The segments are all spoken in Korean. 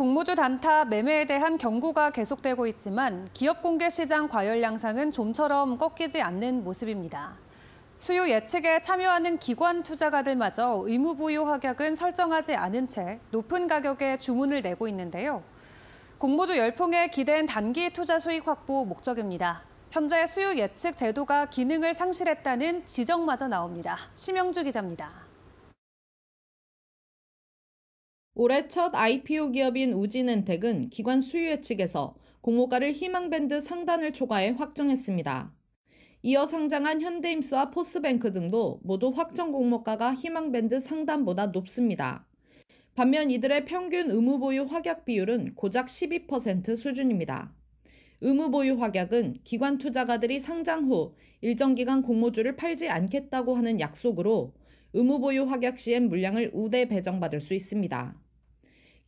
공모주 단타 매매에 대한 경고가 계속되고 있지만 기업 공개 시장 과열 양상은 좀처럼 꺾이지 않는 모습입니다. 수요 예측에 참여하는 기관 투자가들마저 의무 부유 확약은 설정하지 않은 채 높은 가격에 주문을 내고 있는데요. 공모주 열풍에 기댄 단기 투자 수익 확보 목적입니다. 현재 수요 예측 제도가 기능을 상실했다는 지적마저 나옵니다. 심영주 기자입니다. 올해 첫 IPO 기업인 우진엔텍은 기관 수유회 측에서 공모가를 희망밴드 상단을 초과해 확정했습니다. 이어 상장한 현대임스와 포스뱅크 등도 모두 확정 공모가가 희망밴드 상단보다 높습니다. 반면 이들의 평균 의무보유 확약 비율은 고작 12% 수준입니다. 의무보유 확약은 기관 투자가들이 상장 후 일정 기간 공모주를 팔지 않겠다고 하는 약속으로 의무보유 확약 시엔 물량을 우대 배정받을 수 있습니다.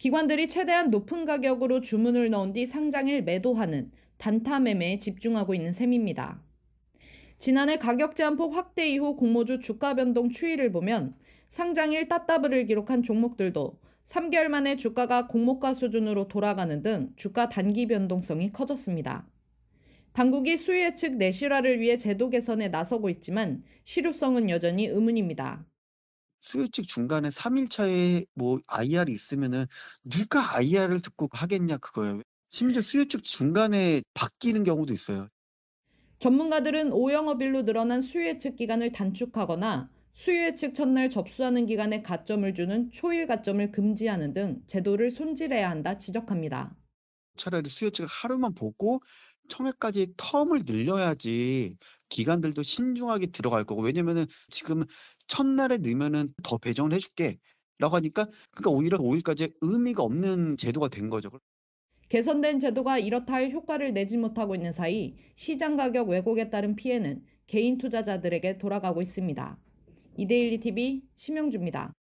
기관들이 최대한 높은 가격으로 주문을 넣은 뒤 상장일 매도하는 단타 매매에 집중하고 있는 셈입니다. 지난해 가격 제한폭 확대 이후 공모주 주가 변동 추이를 보면 상장일 따따블을 기록한 종목들도 3개월 만에 주가가 공모가 수준으로 돌아가는 등 주가 단기 변동성이 커졌습니다. 당국이 수요 예측 내실화를 위해 제도 개선에 나서고 있지만 실효성은 여전히 의문입니다. 수요측 중간에 3일차에 뭐 IR이 있으면은 누가 IR을 듣고 하겠냐 그거예요. 심지어 수요측 중간에 바뀌는 경우도 있어요. 전문가들은 5영업일로 늘어난 수요예측 기간을 단축하거나 수요예측 첫날 접수하는 기간에 가점을 주는 초일 가점을 금지하는 등 제도를 손질해야 한다 지적합니다. 차라리 수요예측을 하루만 보고 청해까지 텀을 늘려야지 기관들도 신중하게 들어갈 거고 왜냐면은 지금 첫날에 넣으면은 더 배정을 해줄게 라고 하니까 그러니까 오히려 5일까지 의미가 없는 제도가 된 거죠. 개선된 제도가 이렇다 할 효과를 내지 못하고 있는 사이 시장 가격 왜곡에 따른 피해는 개인 투자자들에게 돌아가고 있습니다. 이데일리 TV 심영주입니다.